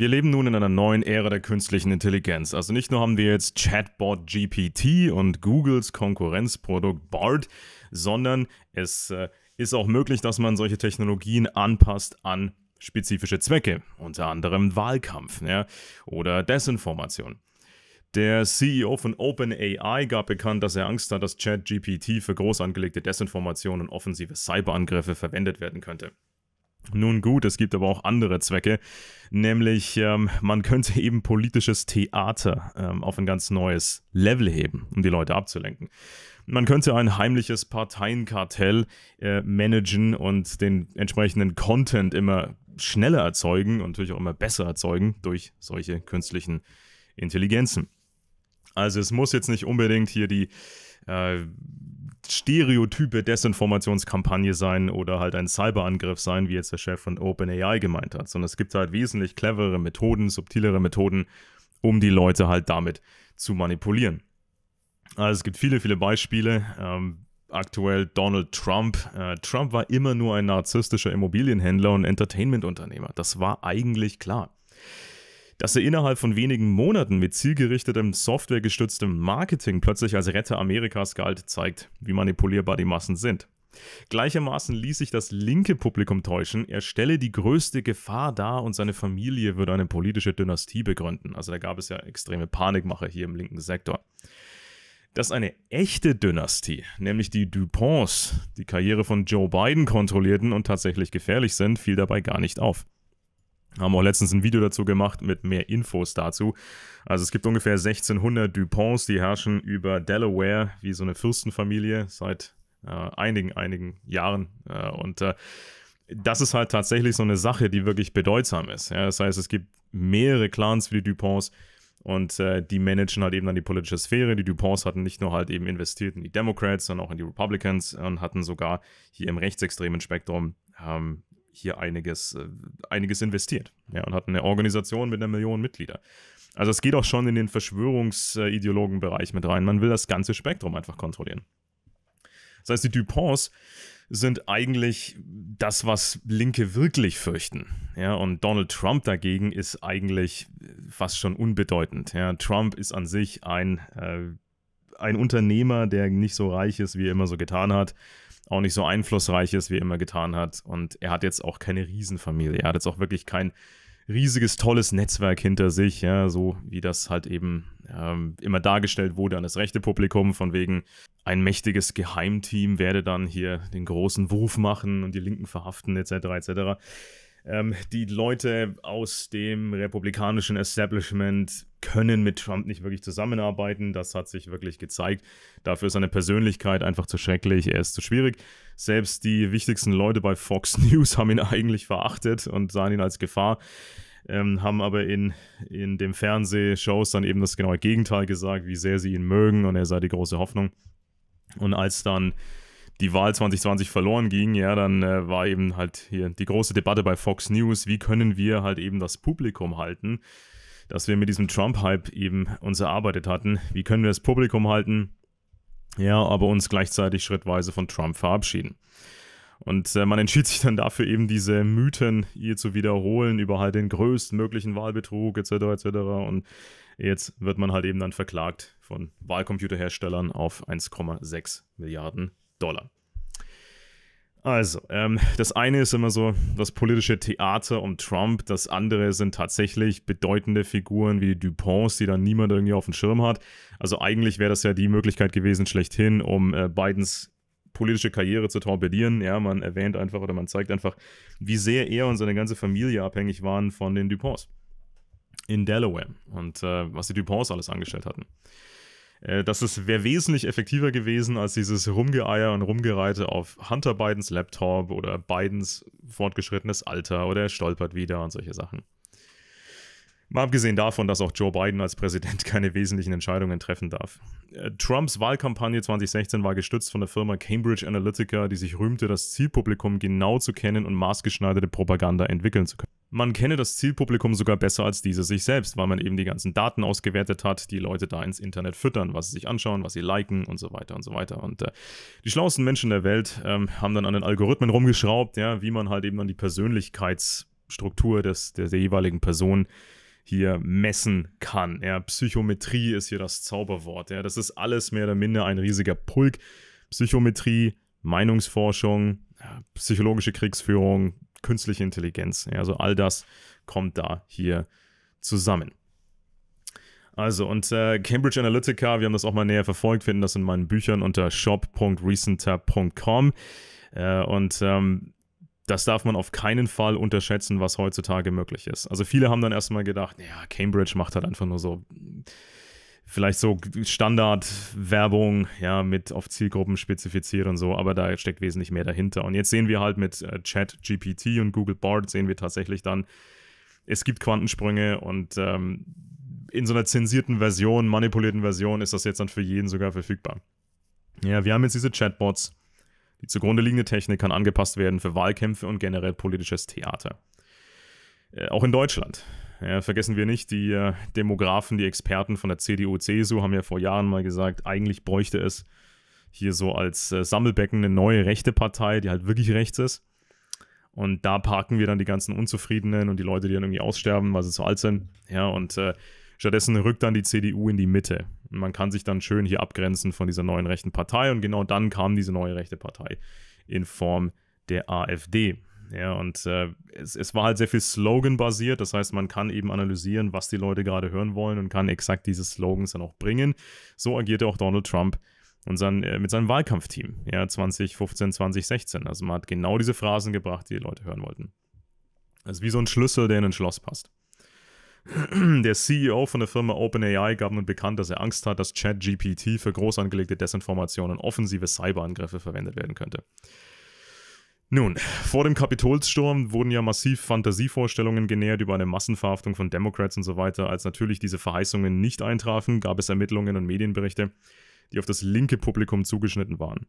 Wir leben nun in einer neuen Ära der künstlichen Intelligenz. Also nicht nur haben wir jetzt Chatbot GPT und Googles Konkurrenzprodukt BART, sondern es äh, ist auch möglich, dass man solche Technologien anpasst an spezifische Zwecke, unter anderem Wahlkampf ja, oder Desinformation. Der CEO von OpenAI gab bekannt, dass er Angst hat, dass ChatGPT für groß angelegte Desinformation und offensive Cyberangriffe verwendet werden könnte. Nun gut, es gibt aber auch andere Zwecke, nämlich ähm, man könnte eben politisches Theater ähm, auf ein ganz neues Level heben, um die Leute abzulenken. Man könnte ein heimliches Parteienkartell äh, managen und den entsprechenden Content immer schneller erzeugen und natürlich auch immer besser erzeugen durch solche künstlichen Intelligenzen. Also es muss jetzt nicht unbedingt hier die äh, stereotype Desinformationskampagne sein oder halt ein Cyberangriff sein, wie jetzt der Chef von OpenAI gemeint hat, sondern es gibt halt wesentlich cleverere Methoden, subtilere Methoden, um die Leute halt damit zu manipulieren. Also es gibt viele, viele Beispiele. Ähm, aktuell Donald Trump. Äh, Trump war immer nur ein narzisstischer Immobilienhändler und Entertainmentunternehmer. Das war eigentlich klar dass er innerhalb von wenigen Monaten mit zielgerichtetem, softwaregestütztem Marketing plötzlich als Retter Amerikas galt, zeigt, wie manipulierbar die Massen sind. Gleichermaßen ließ sich das linke Publikum täuschen, er stelle die größte Gefahr dar und seine Familie würde eine politische Dynastie begründen. Also da gab es ja extreme Panikmache hier im linken Sektor. Dass eine echte Dynastie, nämlich die Duponts, die Karriere von Joe Biden kontrollierten und tatsächlich gefährlich sind, fiel dabei gar nicht auf. Haben auch letztens ein Video dazu gemacht mit mehr Infos dazu. Also es gibt ungefähr 1600 Duponts, die herrschen über Delaware wie so eine Fürstenfamilie seit äh, einigen, einigen Jahren. Äh, und äh, das ist halt tatsächlich so eine Sache, die wirklich bedeutsam ist. Ja? Das heißt, es gibt mehrere Clans für die Duponts und äh, die managen halt eben dann die politische Sphäre. Die Duponts hatten nicht nur halt eben investiert in die Democrats, sondern auch in die Republicans und hatten sogar hier im rechtsextremen Spektrum ähm, hier einiges, äh, einiges investiert ja, und hat eine Organisation mit einer Million Mitglieder. Also es geht auch schon in den Verschwörungsideologenbereich mit rein. Man will das ganze Spektrum einfach kontrollieren. Das heißt, die Duponts sind eigentlich das, was Linke wirklich fürchten. Ja, und Donald Trump dagegen ist eigentlich fast schon unbedeutend. Ja, Trump ist an sich ein, äh, ein Unternehmer, der nicht so reich ist, wie er immer so getan hat auch nicht so einflussreich ist, wie er immer getan hat. Und er hat jetzt auch keine Riesenfamilie. Er hat jetzt auch wirklich kein riesiges, tolles Netzwerk hinter sich, ja, so wie das halt eben ähm, immer dargestellt wurde an das rechte Publikum, von wegen ein mächtiges Geheimteam werde dann hier den großen Wurf machen und die Linken verhaften, etc., etc ähm, die Leute aus dem republikanischen Establishment können mit Trump nicht wirklich zusammenarbeiten. Das hat sich wirklich gezeigt. Dafür ist seine Persönlichkeit einfach zu schrecklich. Er ist zu schwierig. Selbst die wichtigsten Leute bei Fox News haben ihn eigentlich verachtet und sahen ihn als Gefahr. Ähm, haben aber in, in dem Fernsehshows dann eben das genaue Gegenteil gesagt, wie sehr sie ihn mögen und er sei die große Hoffnung. Und als dann die Wahl 2020 verloren ging, ja, dann äh, war eben halt hier die große Debatte bei Fox News, wie können wir halt eben das Publikum halten, dass wir mit diesem Trump-Hype eben uns erarbeitet hatten. Wie können wir das Publikum halten? Ja, aber uns gleichzeitig schrittweise von Trump verabschieden. Und äh, man entschied sich dann dafür, eben diese Mythen hier zu wiederholen über halt den größtmöglichen Wahlbetrug etc. etc. Und jetzt wird man halt eben dann verklagt von Wahlcomputerherstellern auf 1,6 Milliarden Dollar. Also, ähm, das eine ist immer so das politische Theater um Trump, das andere sind tatsächlich bedeutende Figuren wie die Duponts, die dann niemand irgendwie auf dem Schirm hat. Also eigentlich wäre das ja die Möglichkeit gewesen, schlechthin, um äh, Bidens politische Karriere zu torpedieren. Ja, man erwähnt einfach oder man zeigt einfach, wie sehr er und seine ganze Familie abhängig waren von den Duponts in Delaware und äh, was die Duponts alles angestellt hatten. Äh, das ist, wäre wesentlich effektiver gewesen als dieses Rumgeeier und Rumgereite auf Hunter Bidens Laptop oder Bidens fortgeschrittenes Alter oder er stolpert wieder und solche Sachen. Mal abgesehen davon, dass auch Joe Biden als Präsident keine wesentlichen Entscheidungen treffen darf. Äh, Trumps Wahlkampagne 2016 war gestützt von der Firma Cambridge Analytica, die sich rühmte, das Zielpublikum genau zu kennen und maßgeschneiderte Propaganda entwickeln zu können. Man kenne das Zielpublikum sogar besser als diese sich selbst, weil man eben die ganzen Daten ausgewertet hat, die Leute da ins Internet füttern, was sie sich anschauen, was sie liken und so weiter und so weiter. Und äh, die schlauesten Menschen der Welt ähm, haben dann an den Algorithmen rumgeschraubt, ja, wie man halt eben dann die Persönlichkeitsstruktur des, der, der jeweiligen Person hier messen kann. Ja, Psychometrie ist hier das Zauberwort. Ja, das ist alles mehr oder minder ein riesiger Pulk. Psychometrie, Meinungsforschung, psychologische Kriegsführung, künstliche Intelligenz. Ja, also all das kommt da hier zusammen. Also, und äh, Cambridge Analytica, wir haben das auch mal näher verfolgt, finden das in meinen Büchern unter shop.recenter.com. Äh, und ähm, das darf man auf keinen Fall unterschätzen, was heutzutage möglich ist. Also, viele haben dann erstmal gedacht, ja, Cambridge macht halt einfach nur so vielleicht so Standardwerbung, ja, mit auf Zielgruppen spezifiziert und so, aber da steckt wesentlich mehr dahinter. Und jetzt sehen wir halt mit äh, Chat GPT und Google Bard sehen wir tatsächlich dann, es gibt Quantensprünge und ähm, in so einer zensierten Version, manipulierten Version ist das jetzt dann für jeden sogar verfügbar. Ja, wir haben jetzt diese Chatbots. Die zugrunde liegende Technik kann angepasst werden für Wahlkämpfe und generell politisches Theater. Äh, auch in Deutschland. Ja, vergessen wir nicht, die äh, Demografen, die Experten von der CDU, CSU haben ja vor Jahren mal gesagt, eigentlich bräuchte es hier so als äh, Sammelbecken eine neue rechte Partei, die halt wirklich rechts ist. Und da parken wir dann die ganzen Unzufriedenen und die Leute, die dann irgendwie aussterben, weil sie zu alt sind. Ja, und äh, stattdessen rückt dann die CDU in die Mitte. Und man kann sich dann schön hier abgrenzen von dieser neuen rechten Partei. Und genau dann kam diese neue rechte Partei in Form der AfD. Ja, und äh, es, es war halt sehr viel Slogan-basiert. Das heißt, man kann eben analysieren, was die Leute gerade hören wollen und kann exakt diese Slogans dann auch bringen. So agierte auch Donald Trump und sein, äh, mit seinem Wahlkampfteam, ja, 2015, 2016. Also man hat genau diese Phrasen gebracht, die die Leute hören wollten. Das ist wie so ein Schlüssel, der in ein Schloss passt. Der CEO von der Firma OpenAI gab nun bekannt, dass er Angst hat, dass ChatGPT für groß angelegte Desinformation und offensive Cyberangriffe verwendet werden könnte. Nun, vor dem Kapitolssturm wurden ja massiv Fantasievorstellungen genährt über eine Massenverhaftung von Democrats und so weiter. Als natürlich diese Verheißungen nicht eintrafen, gab es Ermittlungen und Medienberichte, die auf das linke Publikum zugeschnitten waren.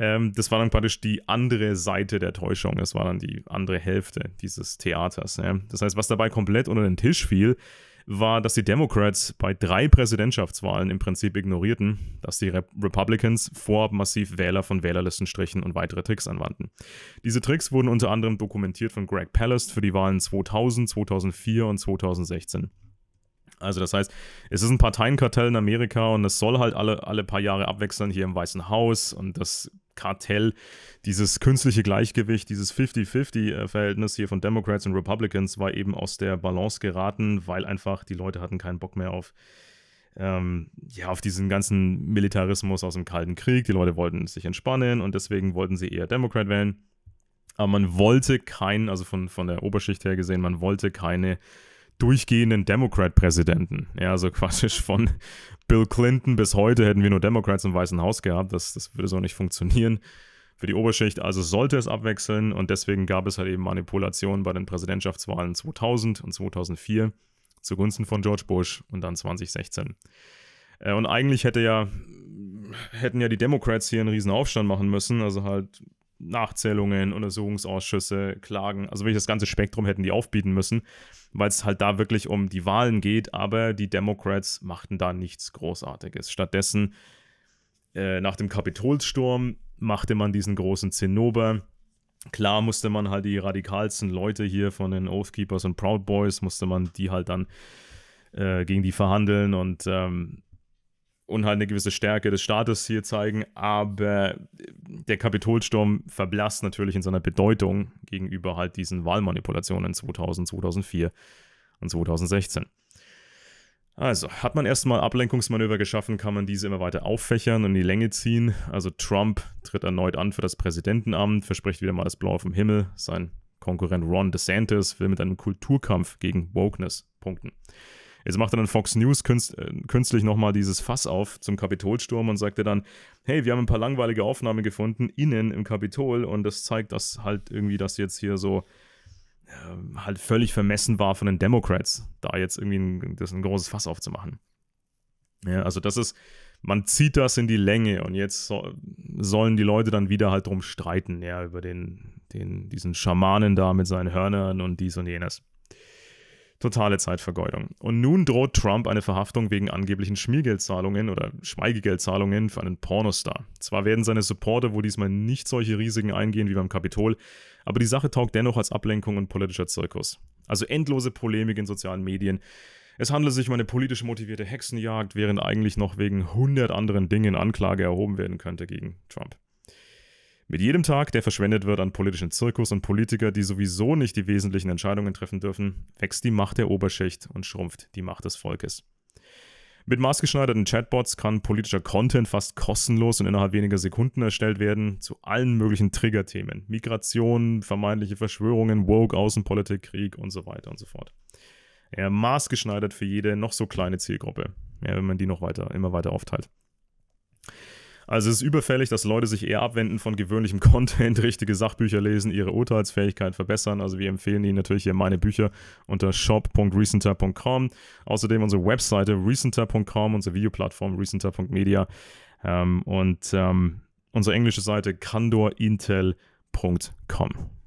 Ähm, das war dann praktisch die andere Seite der Täuschung. Das war dann die andere Hälfte dieses Theaters. Ne? Das heißt, was dabei komplett unter den Tisch fiel, war, dass die Democrats bei drei Präsidentschaftswahlen im Prinzip ignorierten, dass die Re Republicans vorab massiv Wähler von Wählerlisten strichen und weitere Tricks anwandten. Diese Tricks wurden unter anderem dokumentiert von Greg Palast für die Wahlen 2000, 2004 und 2016. Also das heißt, es ist ein Parteienkartell in Amerika und es soll halt alle, alle paar Jahre abwechseln hier im Weißen Haus und das Kartell, dieses künstliche Gleichgewicht, dieses 50-50-Verhältnis äh, hier von Democrats und Republicans war eben aus der Balance geraten, weil einfach die Leute hatten keinen Bock mehr auf ähm, ja, auf diesen ganzen Militarismus aus dem Kalten Krieg. Die Leute wollten sich entspannen und deswegen wollten sie eher Democrat wählen. Aber man wollte keinen, also von, von der Oberschicht her gesehen, man wollte keine durchgehenden Democrat-Präsidenten. Ja, also quasi von Bill Clinton bis heute hätten wir nur Democrats im Weißen Haus gehabt. Das, das würde so nicht funktionieren für die Oberschicht. Also sollte es abwechseln und deswegen gab es halt eben Manipulationen bei den Präsidentschaftswahlen 2000 und 2004 zugunsten von George Bush und dann 2016. Äh, und eigentlich hätte ja, hätten ja die Democrats hier einen riesen Aufstand machen müssen, also halt Nachzählungen, Untersuchungsausschüsse, Klagen, also wirklich das ganze Spektrum hätten die aufbieten müssen, weil es halt da wirklich um die Wahlen geht, aber die Democrats machten da nichts Großartiges. Stattdessen, äh, nach dem Kapitolsturm, machte man diesen großen Zinnober. Klar musste man halt die radikalsten Leute hier von den Oathkeepers und Proud Boys, musste man die halt dann äh, gegen die verhandeln und ähm, und halt eine gewisse Stärke des Staates hier zeigen, aber äh, der Kapitolsturm verblasst natürlich in seiner Bedeutung gegenüber halt diesen Wahlmanipulationen 2000, 2004 und 2016. Also, hat man erstmal Ablenkungsmanöver geschaffen, kann man diese immer weiter auffächern und in die Länge ziehen. Also Trump tritt erneut an für das Präsidentenamt, verspricht wieder mal das Blau auf dem Himmel. Sein Konkurrent Ron DeSantis will mit einem Kulturkampf gegen Wokeness punkten. Jetzt macht er dann Fox News künst, äh, künstlich nochmal dieses Fass auf zum Kapitolsturm und sagte dann, hey, wir haben ein paar langweilige Aufnahmen gefunden, innen im Kapitol und das zeigt, dass halt irgendwie das jetzt hier so äh, halt völlig vermessen war von den Democrats, da jetzt irgendwie ein, das ein großes Fass aufzumachen. Ja, also das ist, man zieht das in die Länge und jetzt so, sollen die Leute dann wieder halt drum streiten, ja, über den, den, diesen Schamanen da mit seinen Hörnern und dies und jenes. Totale Zeitvergeudung. Und nun droht Trump eine Verhaftung wegen angeblichen Schmiergeldzahlungen oder Schweigegeldzahlungen für einen Pornostar. Zwar werden seine Supporter wohl diesmal nicht solche Risiken eingehen wie beim Kapitol, aber die Sache taugt dennoch als Ablenkung und politischer Zirkus. Also endlose Polemik in sozialen Medien. Es handelt sich um eine politisch motivierte Hexenjagd, während eigentlich noch wegen hundert anderen Dingen Anklage erhoben werden könnte gegen Trump. Mit jedem Tag, der verschwendet wird an politischen Zirkus und Politiker, die sowieso nicht die wesentlichen Entscheidungen treffen dürfen, wächst die Macht der Oberschicht und schrumpft die Macht des Volkes. Mit maßgeschneiderten Chatbots kann politischer Content fast kostenlos und innerhalb weniger Sekunden erstellt werden zu allen möglichen Triggerthemen. Migration, vermeintliche Verschwörungen, Woke, Außenpolitik, Krieg und so weiter und so fort. Ja, maßgeschneidert für jede noch so kleine Zielgruppe, ja, wenn man die noch weiter, immer weiter aufteilt. Also es ist überfällig, dass Leute sich eher abwenden von gewöhnlichem Content, richtige Sachbücher lesen, ihre Urteilsfähigkeit verbessern. Also wir empfehlen Ihnen natürlich hier meine Bücher unter shop.recenter.com. Außerdem unsere Webseite recenter.com, unsere Videoplattform recenter.media ähm, und ähm, unsere englische Seite kandorintel.com.